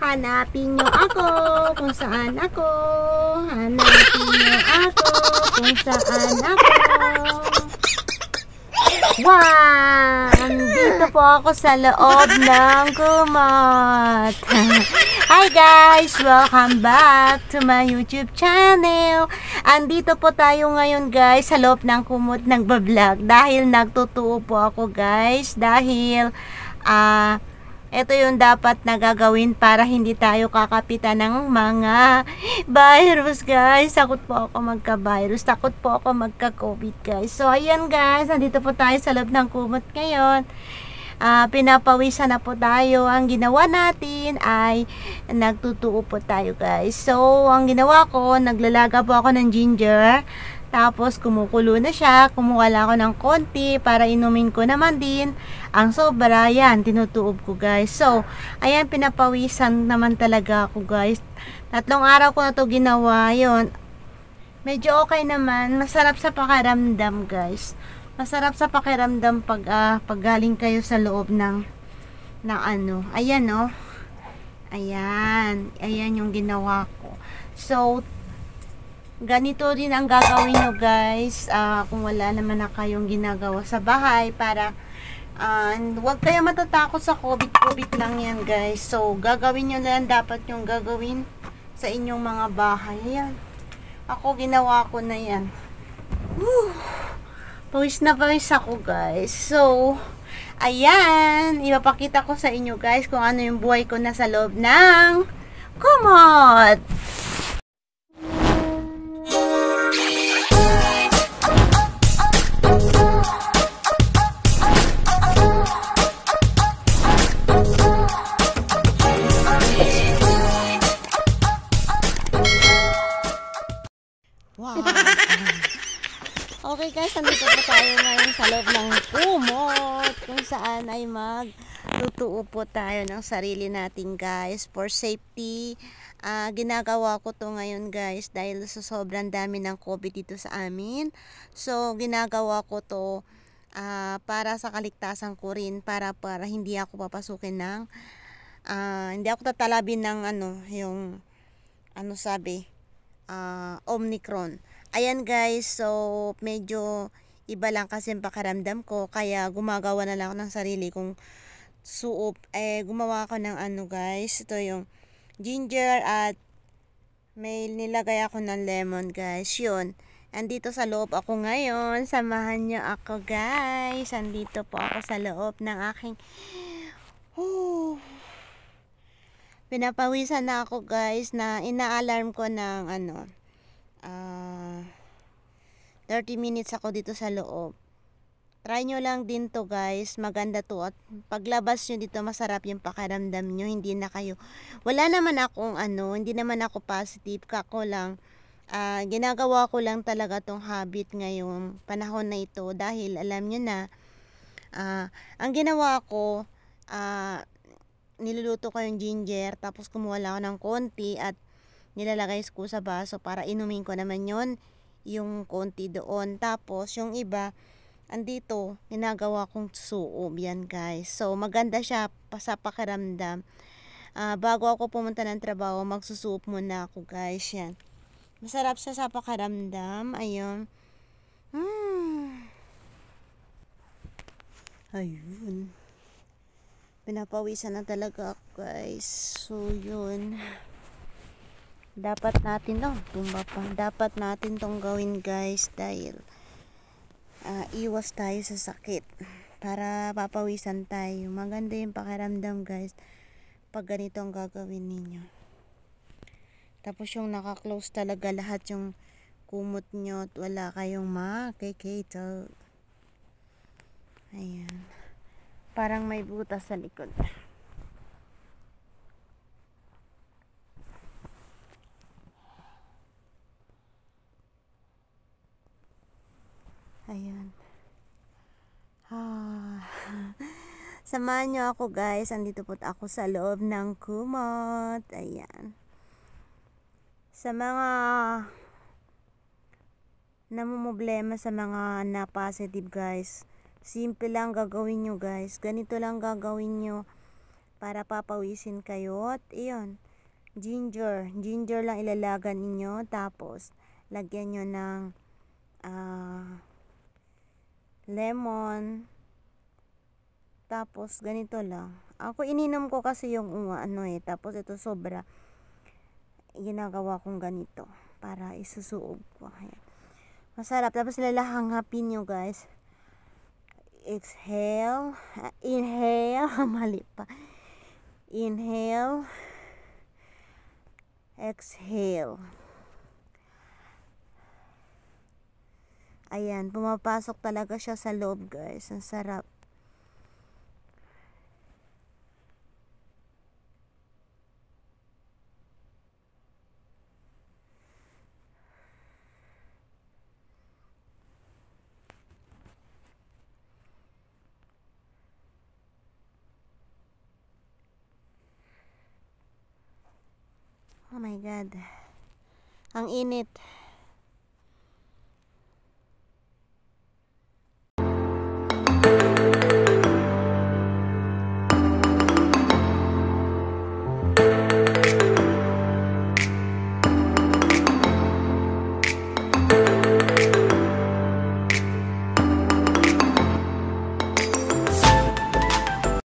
Hanapin nyo ako kung saan ako. Hanapin nyo ako kung saan ako. Wow! Andito po ako sa loob ng kumot. Hi guys! Welcome back to my YouTube channel. Andito po tayo ngayon guys sa loob ng kumot ng bablog. Dahil nagtutuo po ako guys. Dahil ah... Uh, ito yung dapat nagagawin para hindi tayo kakapitan ng mga virus, guys. Takot po ako magka-virus. Takot po ako magka-COVID, guys. So, ayan, guys. Nandito po tayo sa loob ng kumot ngayon. Uh, pinapawisan na po tayo. Ang ginawa natin ay nagtutuo po tayo, guys. So, ang ginawa ko, naglalaga po ako ng ginger. Tapos, kumukulo na siya. Kumuha lang ako ng konti para inumin ko naman din. Ang sobra, yan, tinutuob ko guys. So, ayan, pinapawisan naman talaga ako guys. Tatlong araw ko na to ginawa. yon medyo okay naman. Masarap sa pakaramdam guys. Masarap sa pakiramdam pag, uh, pag galing kayo sa loob ng, ng ano. Ayan, oh. Ayan. Ayan yung ginawa ko. So, Ganito rin ang gagawin nyo guys uh, kung wala naman na kayong ginagawa sa bahay para uh, ah, wag kayo matatakot sa COVID-COVID lang yan guys. So gagawin nyo lang dapat yung gagawin sa inyong mga bahay. Ayan. Ako ginawa ko na yan. Woo! Pawis na pawis ako guys. So, ayan. Ipapakita ko sa inyo guys kung ano yung buhay ko na sa loob ng kumot. Okay guys, nandito po tayo ngayon sa loob ng kumot kung saan ay magtutuo po tayo ng sarili natin guys for safety. Uh, ginagawa ko to ngayon guys dahil sa sobrang dami ng COVID dito sa amin. So ginagawa ko to uh, para sa kaligtasan ko rin para, para hindi ako papasukin ng uh, hindi ako tatalabin ng ano yung ano sabi uh, Omicron. Ayan guys, so medyo iba lang kasi pakaramdam ko. Kaya gumagawa na lang ako ng sarili kong suop. Eh, gumawa ako ng ano guys. Ito yung ginger at may nilagay ako ng lemon guys. Yun. Andito sa loob ako ngayon. Samahan nyo ako guys. Andito po ako sa loob ng aking... Oh, pinapawisan na ako guys na ina-alarm ko ng ano uh, ah, 30 minutes ako dito sa loob try nyo lang din to guys maganda to at paglabas nyo dito masarap yung pakaramdam nyo hindi na kayo wala naman akong ano hindi naman ako positive kako lang uh, ginagawa ko lang talaga tong habit ngayon panahon na ito dahil alam nyo na uh, ang ginawa ko uh, niluluto ko yung ginger tapos kumuha lang ako ng konti at nilalagay ko sa baso para inumin ko naman yon yung konti doon. Tapos, yung iba, andito, ginagawa kong suob yan guys. So, maganda siya sa pakiramdam. Uh, bago ako pumunta ng trabaho, magsusuob muna ako guys. Yan. Masarap siya sa pakiramdam. Ayun. Hmm. Ayun. Pinapawisan na talaga guys. So, yun dapat natin oh, tumba pa. Dapat natin tong gawin guys dahil uh, iwas tayo sa sakit para papawisan tayo. Maganda yung pakiramdam guys pag ganito ang gagawin ninyo. Tapos yung naka-close talaga lahat yung kumot nyo at wala kayong makikita. Ayan. Parang may butas sa likod. Samahan nyo ako guys. Andito po ako sa loob ng kumot. Ayan. Sa mga namumblema sa mga na positive guys, simple lang gagawin nyo guys. Ganito lang gagawin nyo para papawisin kayo. At iyon, ginger. Ginger lang ilalagan ninyo. Tapos, lagyan nyo ng uh, lemon. Tapos, ganito lang. Ako, ininom ko kasi yung unga, um, ano eh. Tapos, ito sobra. Ginagawa kong ganito. Para isusuog ko. Ayan. Masarap. Tapos, lalahanghapin nyo, guys. Exhale. Ah, inhale. Mali pa. Inhale. Exhale. Ayan, pumapasok talaga siya sa loob, guys. Ang sarap. Oh my God. Ang init.